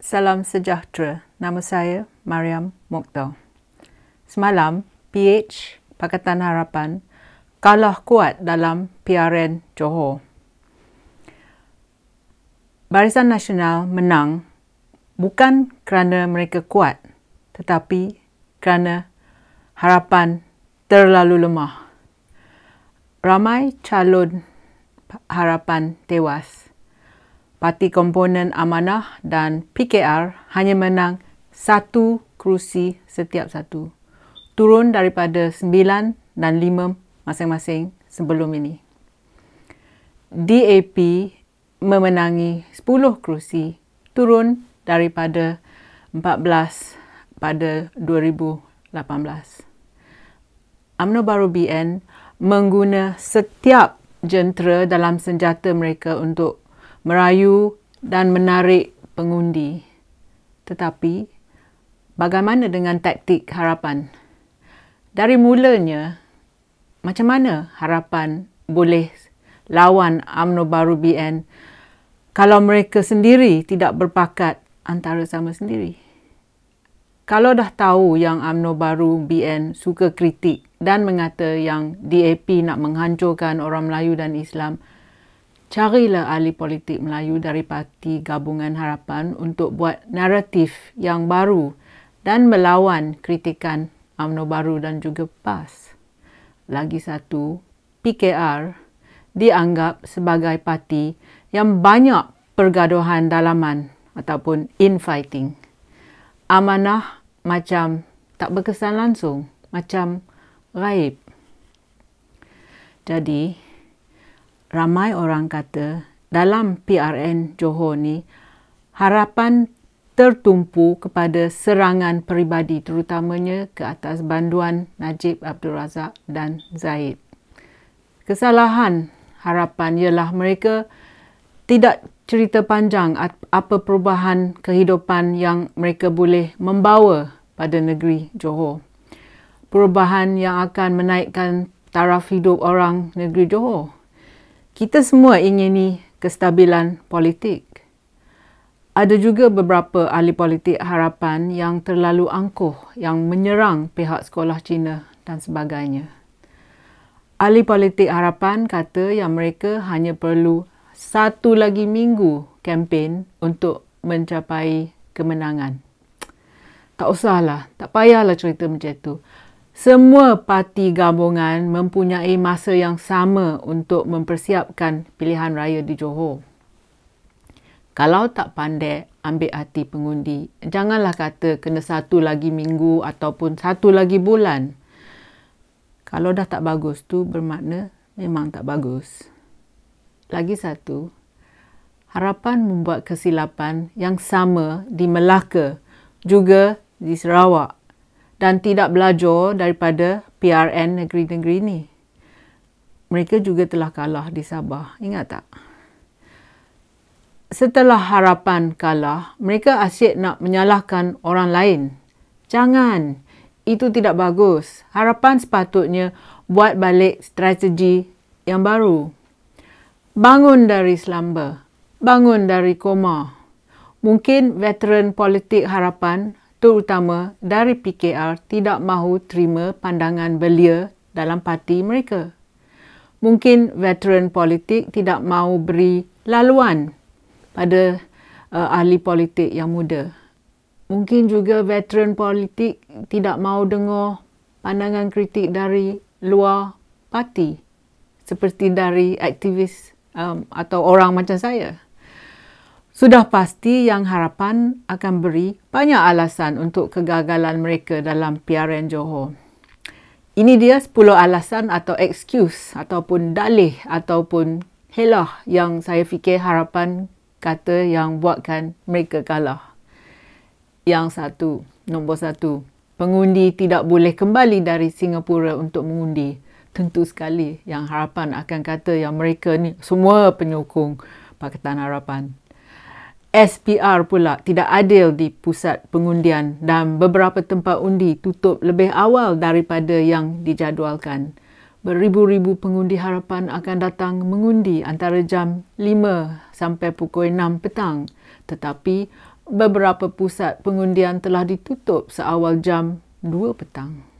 Salam sejahtera. Nama saya Mariam Mokto. Semalam, PH Pakatan Harapan kalah kuat dalam PRN Johor. Barisan Nasional menang bukan kerana mereka kuat tetapi kerana harapan terlalu lemah ramai calon harapan tewas. Parti komponen amanah dan PKR hanya menang satu kerusi setiap satu. Turun daripada sembilan dan lima masing-masing sebelum ini. DAP memenangi sepuluh kerusi turun daripada empat belas pada 2018. UMNO baru BN mengguna setiap jentera dalam senjata mereka untuk merayu dan menarik pengundi. Tetapi, bagaimana dengan taktik harapan? Dari mulanya, macam mana harapan boleh lawan UMNO baru BN kalau mereka sendiri tidak berpakat antara sama sendiri? kalau dah tahu yang UMNO baru BN suka kritik dan mengata yang DAP nak menghancurkan orang Melayu dan Islam, carilah ahli politik Melayu dari Parti Gabungan Harapan untuk buat naratif yang baru dan melawan kritikan UMNO baru dan juga PAS. Lagi satu, PKR dianggap sebagai parti yang banyak pergaduhan dalaman ataupun infighting amanah macam tak berkesan langsung, macam raib. Jadi, ramai orang kata dalam PRN Johor ni, harapan tertumpu kepada serangan peribadi terutamanya ke atas banduan Najib Abdul Razak dan Zaid. Kesalahan harapan ialah mereka tidak cerita panjang apa perubahan kehidupan yang mereka boleh membawa pada negeri Johor. Perubahan yang akan menaikkan taraf hidup orang negeri Johor. Kita semua ingini kestabilan politik. Ada juga beberapa ahli politik harapan yang terlalu angkuh yang menyerang pihak sekolah Cina dan sebagainya. Ahli politik harapan kata yang mereka hanya perlu satu lagi minggu kempen untuk mencapai kemenangan. Tak usahlah, tak payahlah cerita macam itu. Semua parti gabungan mempunyai masa yang sama untuk mempersiapkan pilihan raya di Johor. Kalau tak pandai ambil hati pengundi, janganlah kata kena satu lagi minggu ataupun satu lagi bulan. Kalau dah tak bagus tu bermakna memang tak bagus lagi satu, harapan membuat kesilapan yang sama di Melaka juga di Sarawak dan tidak belajar daripada PRN negeri-negeri ini. Mereka juga telah kalah di Sabah, ingat tak? Setelah harapan kalah, mereka asyik nak menyalahkan orang lain. Jangan, itu tidak bagus. Harapan sepatutnya buat balik strategi yang baru. Bangun dari slumber. Bangun dari koma. Mungkin veteran politik harapan, terutama dari PKR, tidak mahu terima pandangan belia dalam parti mereka. Mungkin veteran politik tidak mahu beri laluan pada uh, ahli politik yang muda. Mungkin juga veteran politik tidak mahu dengar pandangan kritik dari luar parti seperti dari aktivis um, atau orang macam saya. Sudah pasti yang harapan akan beri banyak alasan untuk kegagalan mereka dalam PRN Johor. Ini dia 10 alasan atau excuse ataupun dalih ataupun helah yang saya fikir harapan kata yang buatkan mereka kalah. Yang satu, nombor satu, pengundi tidak boleh kembali dari Singapura untuk mengundi tentu sekali yang harapan akan kata yang mereka ni semua penyokong Pakatan Harapan. SPR pula tidak adil di pusat pengundian dan beberapa tempat undi tutup lebih awal daripada yang dijadualkan. Beribu-ribu pengundi harapan akan datang mengundi antara jam 5 sampai pukul 6 petang. Tetapi beberapa pusat pengundian telah ditutup seawal jam 2 petang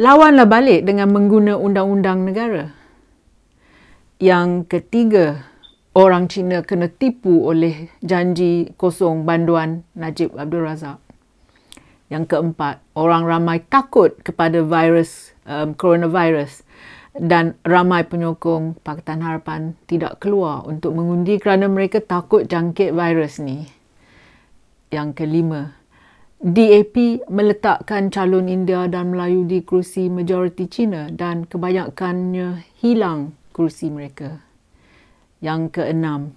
lawanlah balik dengan mengguna undang-undang negara. Yang ketiga, orang Cina kena tipu oleh janji kosong banduan Najib Abdul Razak. Yang keempat, orang ramai takut kepada virus um, coronavirus dan ramai penyokong Pakatan Harapan tidak keluar untuk mengundi kerana mereka takut jangkit virus ni. Yang kelima, DAP meletakkan calon India dan Melayu di kerusi majoriti Cina dan kebanyakannya hilang kerusi mereka. Yang keenam,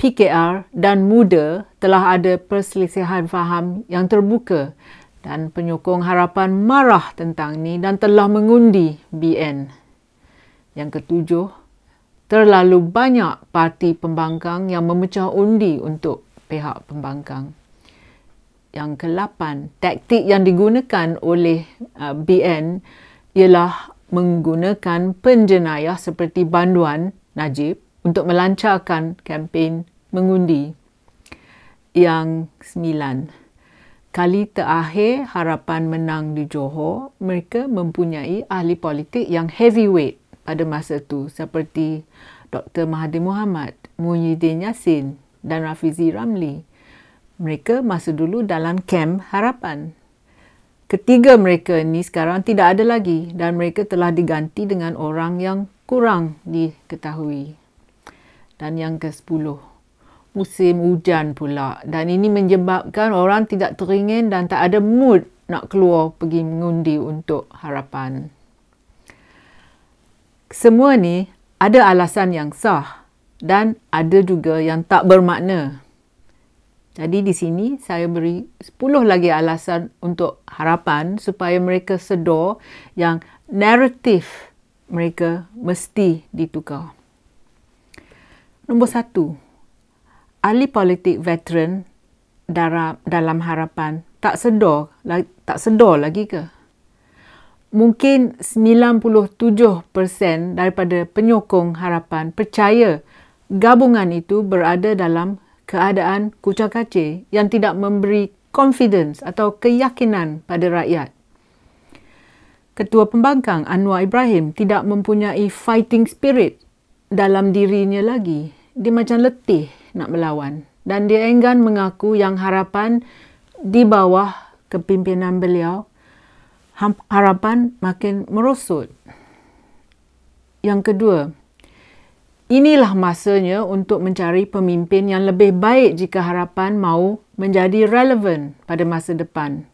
PKR dan MUDA telah ada perselisihan faham yang terbuka dan penyokong harapan marah tentang ini dan telah mengundi BN. Yang ketujuh, terlalu banyak parti pembangkang yang memecah undi untuk pihak pembangkang yang ke-8, taktik yang digunakan oleh uh, BN ialah menggunakan penjenayah seperti banduan Najib untuk melancarkan kempen mengundi. Yang 9. Kali terakhir harapan menang di Johor, mereka mempunyai ahli politik yang heavyweight pada masa itu seperti Dr. Mahathir Mohamad, Muhyiddin Yassin dan Rafizi Ramli mereka masa dulu dalam kem harapan. Ketiga mereka ini sekarang tidak ada lagi dan mereka telah diganti dengan orang yang kurang diketahui. Dan yang ke sepuluh, musim hujan pula dan ini menyebabkan orang tidak teringin dan tak ada mood nak keluar pergi mengundi untuk harapan. Semua ni ada alasan yang sah dan ada juga yang tak bermakna. Jadi di sini saya beri 10 lagi alasan untuk harapan supaya mereka sedar yang naratif mereka mesti ditukar. Nombor satu, ahli politik veteran dalam harapan tak sedar, tak sedar lagi ke? Mungkin 97% daripada penyokong harapan percaya gabungan itu berada dalam keadaan kucak kaci yang tidak memberi confidence atau keyakinan pada rakyat. Ketua Pembangkang Anwar Ibrahim tidak mempunyai fighting spirit dalam dirinya lagi. Dia macam letih nak melawan dan dia enggan mengaku yang harapan di bawah kepimpinan beliau harapan makin merosot. Yang kedua, Inilah masanya untuk mencari pemimpin yang lebih baik jika harapan mau menjadi relevan pada masa depan.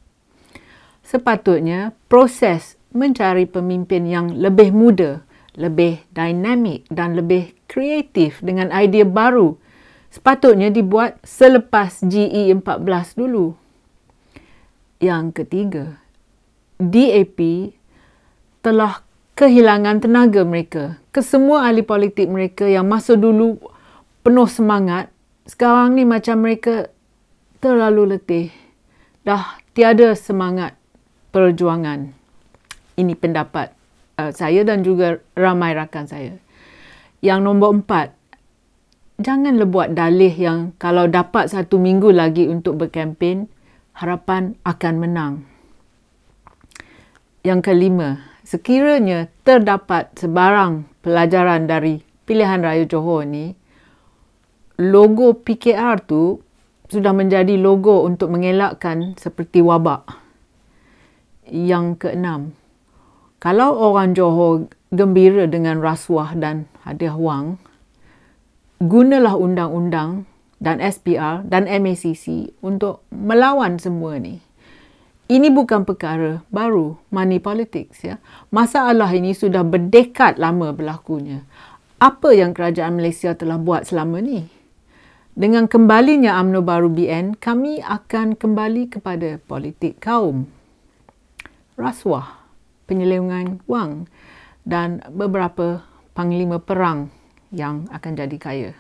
Sepatutnya, proses mencari pemimpin yang lebih muda, lebih dinamik dan lebih kreatif dengan idea baru sepatutnya dibuat selepas GE14 dulu. Yang ketiga, DAP telah kehilangan tenaga mereka. Kesemua ahli politik mereka yang masa dulu penuh semangat, sekarang ni macam mereka terlalu letih. Dah tiada semangat perjuangan. Ini pendapat uh, saya dan juga ramai rakan saya. Yang nombor empat, jangan buat dalih yang kalau dapat satu minggu lagi untuk berkempen, harapan akan menang. Yang kelima, sekiranya terdapat sebarang pelajaran dari pilihan raya Johor ni, logo PKR tu sudah menjadi logo untuk mengelakkan seperti wabak. Yang keenam, kalau orang Johor gembira dengan rasuah dan hadiah wang, gunalah undang-undang dan SPR dan MACC untuk melawan semua ni. Ini bukan perkara baru, money politics ya. Masalah ini sudah berdekad lama berlakunya. Apa yang kerajaan Malaysia telah buat selama ini? Dengan kembalinya amno baru BN, kami akan kembali kepada politik kaum. Rasuah, penyelewengan wang dan beberapa panglima perang yang akan jadi kaya.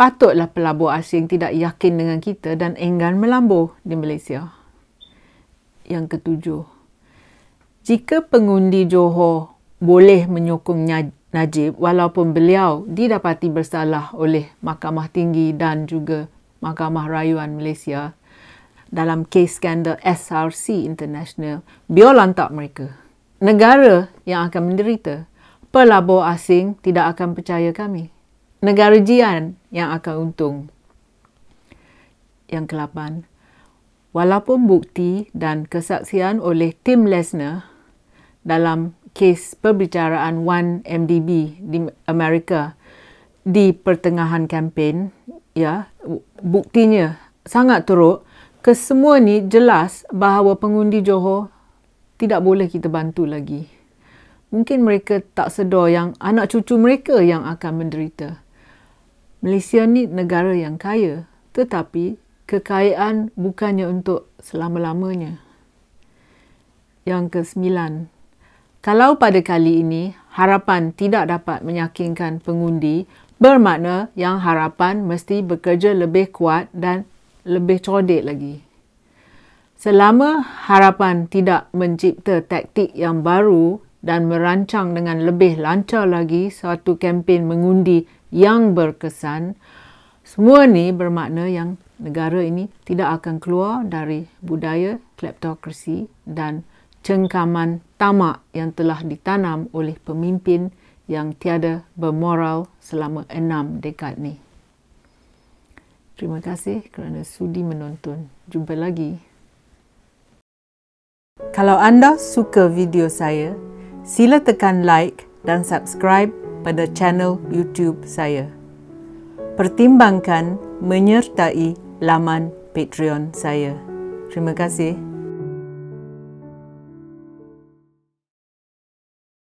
Patutlah pelabur asing tidak yakin dengan kita dan enggan melambur di Malaysia yang ketujuh. Jika pengundi Johor boleh menyokong Najib walaupun beliau didapati bersalah oleh Mahkamah Tinggi dan juga Mahkamah Rayuan Malaysia dalam kes skandal SRC International, biar lantak mereka. Negara yang akan menderita, pelabur asing tidak akan percaya kami. Negara jian yang akan untung. Yang kelapan, Walaupun bukti dan kesaksian oleh Tim Lesner dalam kes perbicaraan 1MDB di Amerika di pertengahan kampen, ya, buktinya sangat teruk, kesemua ni jelas bahawa pengundi Johor tidak boleh kita bantu lagi. Mungkin mereka tak sedar yang anak cucu mereka yang akan menderita. Malaysia ni negara yang kaya tetapi kekayaan bukannya untuk selama-lamanya. Yang ke sembilan, kalau pada kali ini harapan tidak dapat menyakinkan pengundi, bermakna yang harapan mesti bekerja lebih kuat dan lebih codik lagi. Selama harapan tidak mencipta taktik yang baru dan merancang dengan lebih lancar lagi suatu kempen mengundi yang berkesan, semua ni bermakna yang negara ini tidak akan keluar dari budaya kleptokrasi dan cengkaman tamak yang telah ditanam oleh pemimpin yang tiada bermoral selama enam dekad ini. Terima kasih kerana sudi menonton. Jumpa lagi. Kalau anda suka video saya, sila tekan like dan subscribe pada channel YouTube saya. Pertimbangkan menyertai laman Patreon saya. Terima kasih.